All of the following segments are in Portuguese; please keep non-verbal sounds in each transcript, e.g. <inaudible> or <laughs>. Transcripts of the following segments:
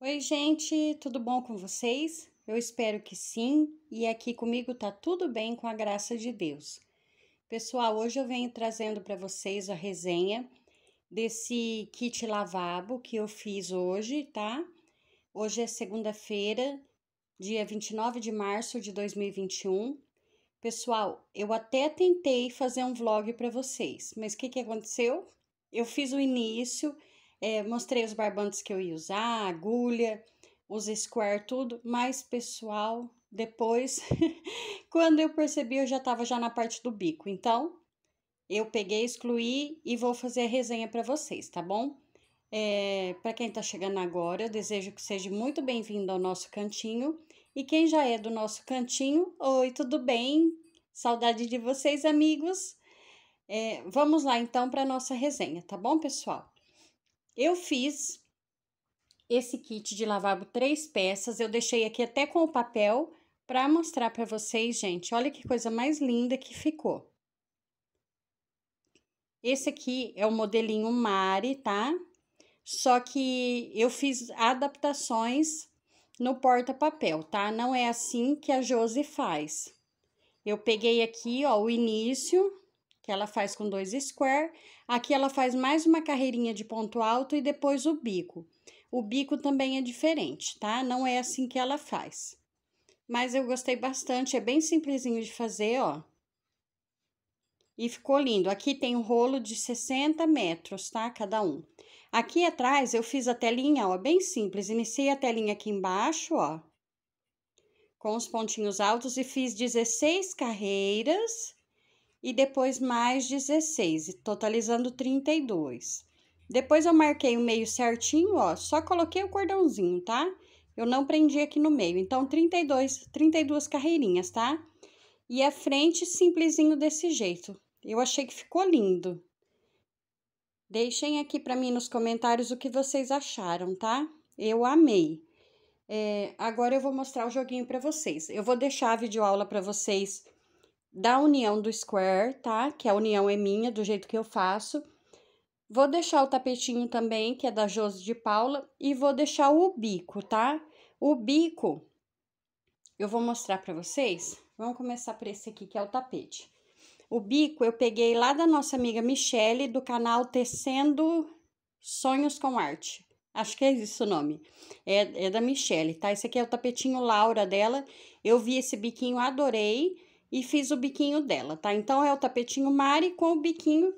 Oi, gente, tudo bom com vocês? Eu espero que sim, e aqui comigo tá tudo bem com a graça de Deus. Pessoal, hoje eu venho trazendo para vocês a resenha desse kit lavabo que eu fiz hoje, tá? Hoje é segunda-feira, dia 29 de março de 2021. Pessoal, eu até tentei fazer um vlog para vocês, mas o que, que aconteceu? Eu fiz o início, é, mostrei os barbantes que eu ia usar, agulha, os square, tudo, mas pessoal, depois, <laughs> quando eu percebi, eu já estava já na parte do bico, então eu peguei, excluí e vou fazer a resenha para vocês, tá bom? É, eh, para quem está chegando agora, eu desejo que seja muito bem-vindo ao nosso cantinho. E quem já é do nosso cantinho, oi, tudo bem? Saudade de vocês, amigos. É, vamos lá então para nossa resenha, tá bom, pessoal? Eu fiz esse kit de lavabo três peças, eu deixei aqui até com o papel para mostrar para vocês, gente. Olha que coisa mais linda que ficou. Esse aqui é o modelinho Mari, tá? Só que eu fiz adaptações no porta-papel, tá? Não é assim que a Josi faz. Eu peguei aqui, ó, o início que ela faz com dois square. Aqui ela faz mais uma carreirinha de ponto alto e depois o bico. O bico também é diferente, tá? Não é assim que ela faz. Mas eu gostei bastante, é bem simplesinho de fazer, ó. E ficou lindo. Aqui tem um rolo de 60 metros, tá? Cada um. Aqui atrás eu fiz a telinha, ó, bem simples. Iniciei a telinha aqui embaixo, ó. Com os pontinhos altos e fiz 16 carreiras e depois mais 16, totalizando 32. Depois eu marquei o meio certinho, ó, só coloquei o cordãozinho, tá? Eu não prendi aqui no meio, então 32, 32 carreirinhas, tá? E a frente simplesinho desse jeito. Eu achei que ficou lindo. Deixem aqui para mim nos comentários o que vocês acharam, tá? Eu amei. É, agora eu vou mostrar o joguinho para vocês. Eu vou deixar a videoaula para vocês da união do square, tá? Que a união é minha, do jeito que eu faço. Vou deixar o tapetinho também, que é da Josi de Paula, e vou deixar o bico, tá? O bico, eu vou mostrar para vocês. Vamos começar por esse aqui, que é o tapete. O bico eu peguei lá da nossa amiga Michele, do canal Tecendo Sonhos com Arte. Acho que é isso o nome. É, é da Michele, tá? Esse aqui é o tapetinho Laura dela. Eu vi esse biquinho, adorei e fiz o biquinho dela, tá? Então, é o tapetinho Mari com o biquinho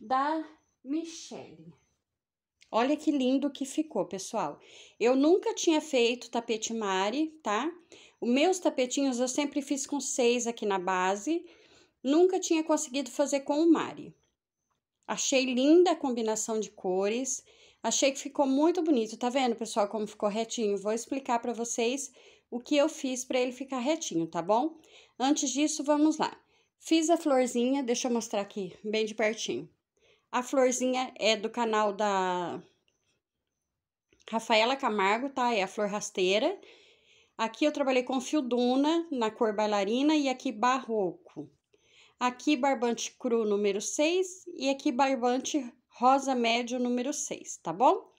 da Michelle. Olha que lindo que ficou, pessoal. Eu nunca tinha feito tapete Mari, tá? Os meus tapetinhos eu sempre fiz com seis aqui na base. Nunca tinha conseguido fazer com o Mari. Achei linda a combinação de cores. Achei que ficou muito bonito. Tá vendo, pessoal, como ficou retinho? Vou explicar para vocês o que eu fiz para ele ficar retinho, tá bom? Antes disso, vamos lá. Fiz a florzinha, deixa eu mostrar aqui, bem de pertinho. A florzinha é do canal da Rafaela Camargo, tá? É a flor rasteira. Aqui eu trabalhei com fio duna na cor bailarina e aqui barroco. Aqui barbante cru número 6 e aqui barbante rosa médio número 6, tá bom?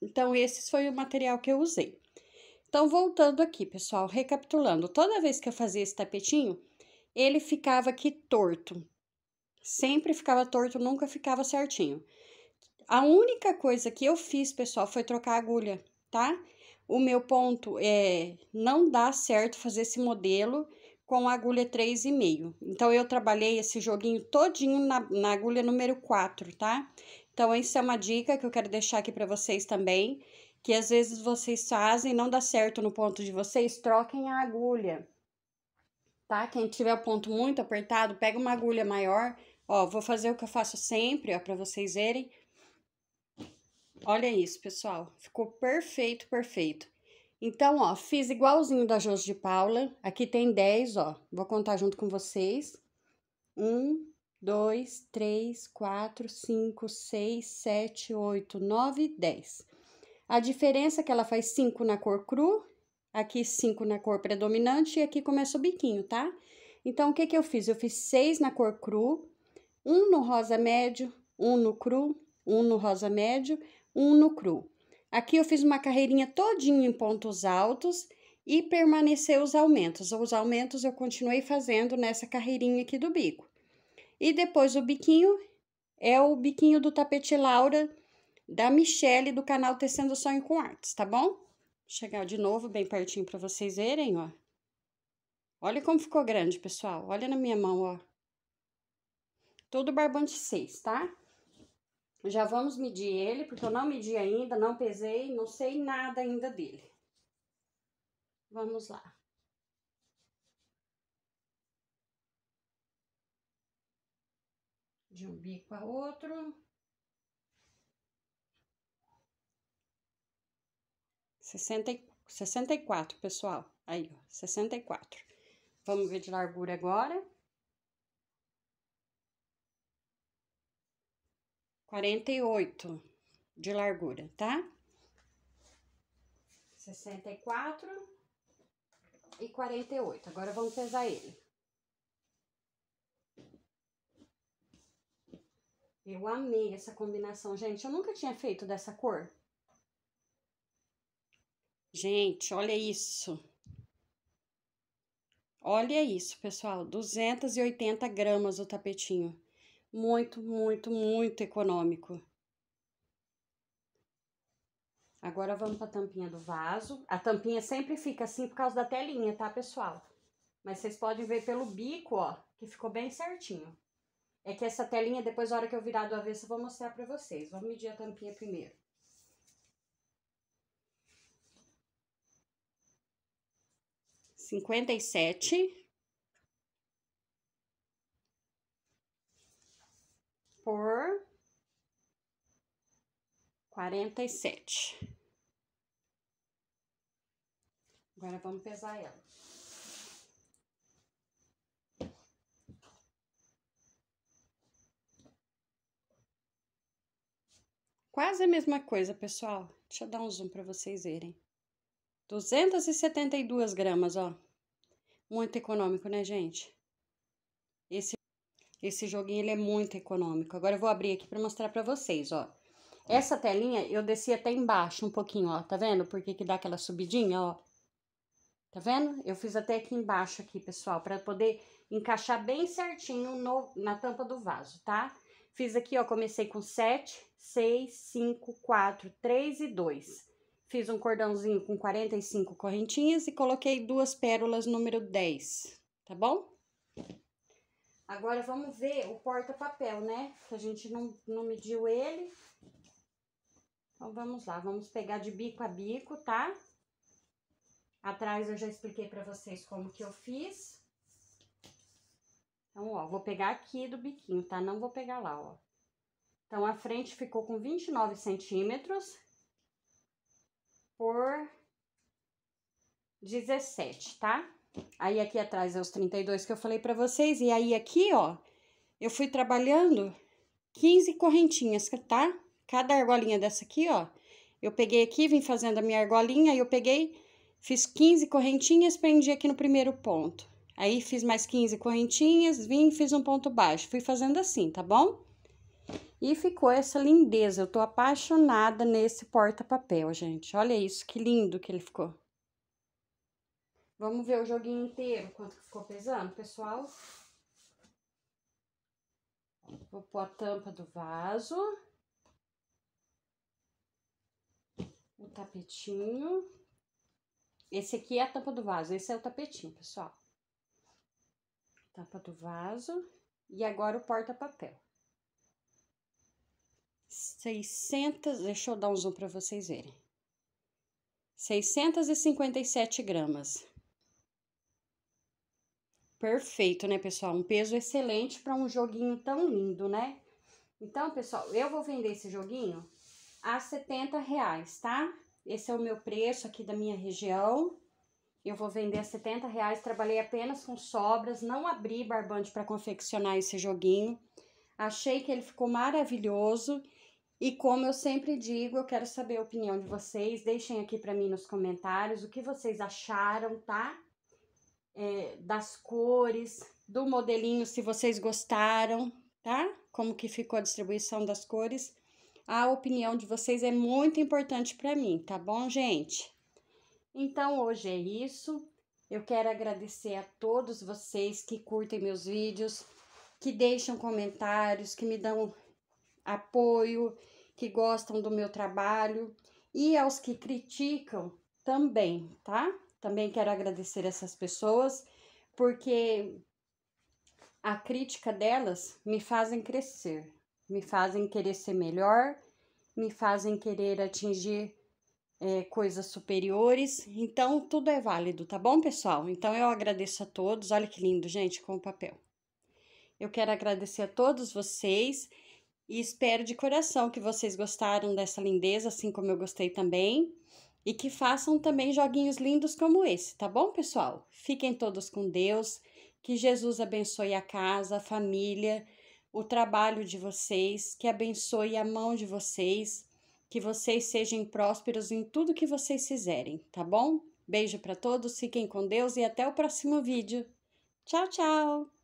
Então, esse foi o material que eu usei. Então, voltando aqui, pessoal, recapitulando, toda vez que eu fazia esse tapetinho, ele ficava aqui torto. Sempre ficava torto, nunca ficava certinho. A única coisa que eu fiz, pessoal, foi trocar a agulha, tá? O meu ponto é, não dá certo fazer esse modelo com agulha 3,5. Então, eu trabalhei esse joguinho todinho na, na agulha número 4, tá? Então, essa é uma dica que eu quero deixar aqui para vocês também que às vezes vocês fazem, não dá certo no ponto de vocês, troquem a agulha. Tá? Quem tiver o ponto muito apertado, pega uma agulha maior. Ó, vou fazer o que eu faço sempre, ó, para vocês verem. Olha isso, pessoal. Ficou perfeito, perfeito. Então, ó, fiz igualzinho da Josi de Paula. Aqui tem 10, ó. Vou contar junto com vocês. 1, 2, 3, 4, 5, 6, 7, 8, 9, 10. A diferença é que ela faz 5 na cor cru, aqui 5 na cor predominante e aqui começa o biquinho, tá? Então, o que que eu fiz? Eu fiz 6 na cor cru, um no rosa médio, um no cru, um no rosa médio, um no cru. Aqui eu fiz uma carreirinha todinha em pontos altos e permaneceu os aumentos. Os aumentos eu continuei fazendo nessa carreirinha aqui do bico. E depois o biquinho é o biquinho do tapete Laura, da Michelle do canal Tecendo Sonho com Artes, tá bom? Vou chegar de novo bem pertinho para vocês verem, ó. Olha como ficou grande, pessoal. Olha na minha mão, ó. Todo barbante 6, tá? Já vamos medir ele, porque eu não medi ainda, não pesei, não sei nada ainda dele. Vamos lá. De um bico a outro. 60, 64, pessoal. Aí, ó, 64. Vamos ver de largura agora. 48 de largura, tá? 64 e 48. Agora vamos pesar ele. Eu amei essa combinação, gente. Eu nunca tinha feito dessa cor. Gente, olha isso. Olha isso, pessoal. 280 gramas o tapetinho. Muito, muito, muito econômico. Agora vamos para a tampinha do vaso. A tampinha sempre fica assim por causa da telinha, tá, pessoal? Mas vocês podem ver pelo bico, ó, que ficou bem certinho. É que essa telinha, depois, na hora que eu virar do avesso, eu vou mostrar para vocês. Vamos medir a tampinha primeiro. cinquenta e sete por quarenta e sete. Agora vamos pesar ela. Quase a mesma coisa, pessoal. Deixa eu dar um zoom para vocês verem. 272 gramas, ó. Muito econômico, né, gente? Esse, esse joguinho, ele é muito econômico. Agora eu vou abrir aqui para mostrar para vocês, ó. Essa telinha eu desci até embaixo um pouquinho, ó. Tá vendo? Porque que dá aquela subidinha, ó. Tá vendo? Eu fiz até aqui embaixo aqui, pessoal, para poder encaixar bem certinho no, na tampa do vaso, tá? Fiz aqui, ó, comecei com 7, 6, 5, 4, 3 e 2. Fiz um cordãozinho com 45 correntinhas e coloquei duas pérolas número 10, tá bom? Agora, vamos ver o porta-papel, né? Que a gente não, não mediu ele. Então, vamos lá, vamos pegar de bico a bico, tá? Atrás eu já expliquei pra vocês como que eu fiz. Então, ó, vou pegar aqui do biquinho, tá? Não vou pegar lá, ó. Então, a frente ficou com 29 centímetros por 17, tá? Aí aqui atrás é os 32 que eu falei pra vocês. E aí aqui, ó, eu fui trabalhando 15 correntinhas, tá? Cada argolinha dessa aqui, ó, eu peguei aqui, vim fazendo a minha argolinha e eu peguei, fiz 15 correntinhas, prendi aqui no primeiro ponto. Aí, fiz mais 15 correntinhas, vim, fiz um ponto baixo. Fui fazendo assim, tá bom? E ficou essa lindeza. Eu tô apaixonada nesse porta-papel, gente. Olha isso, que lindo que ele ficou. Vamos ver o joguinho inteiro, quanto ficou pesando, pessoal. Vou pôr a tampa do vaso. O tapetinho. Esse aqui é a tampa do vaso, esse é o tapetinho, pessoal. Tampa do vaso. E agora o porta-papel. 600, deixa eu dar um zoom para vocês verem. 657 gramas. Perfeito, né, pessoal? Um peso excelente para um joguinho tão lindo, né? Então, pessoal, eu vou vender esse joguinho a 70 reais, tá? Esse é o meu preço aqui da minha região. Eu vou vender a 70 reais. Trabalhei apenas com sobras, não abri barbante para confeccionar esse joguinho. Achei que ele ficou maravilhoso e como eu sempre digo, eu quero saber a opinião de vocês. Deixem aqui para mim nos comentários o que vocês acharam, tá? É, das cores, do modelinho, se vocês gostaram, tá? Como que ficou a distribuição das cores. A opinião de vocês é muito importante para mim, tá bom, gente? Então, hoje é isso. Eu quero agradecer a todos vocês que curtem meus vídeos, que deixam comentários, que me dão apoio, que gostam do meu trabalho e aos que criticam também, tá? Também quero agradecer essas pessoas, porque a crítica delas me fazem crescer, me fazem querer ser melhor, me fazem querer atingir é, coisas superiores. Então, tudo é válido, tá bom, pessoal? Então, eu agradeço a todos. Olha que lindo, gente, com o papel. Eu quero agradecer a todos vocês e espero de coração que vocês gostaram dessa lindeza, assim como eu gostei também. E que façam também joguinhos lindos como esse, tá bom, pessoal? Fiquem todos com Deus. Que Jesus abençoe a casa, a família, o trabalho de vocês, que abençoe a mão de vocês, que vocês sejam prósperos em tudo que vocês fizerem, tá bom? Beijo para todos, fiquem com Deus e até o próximo vídeo. Tchau, tchau!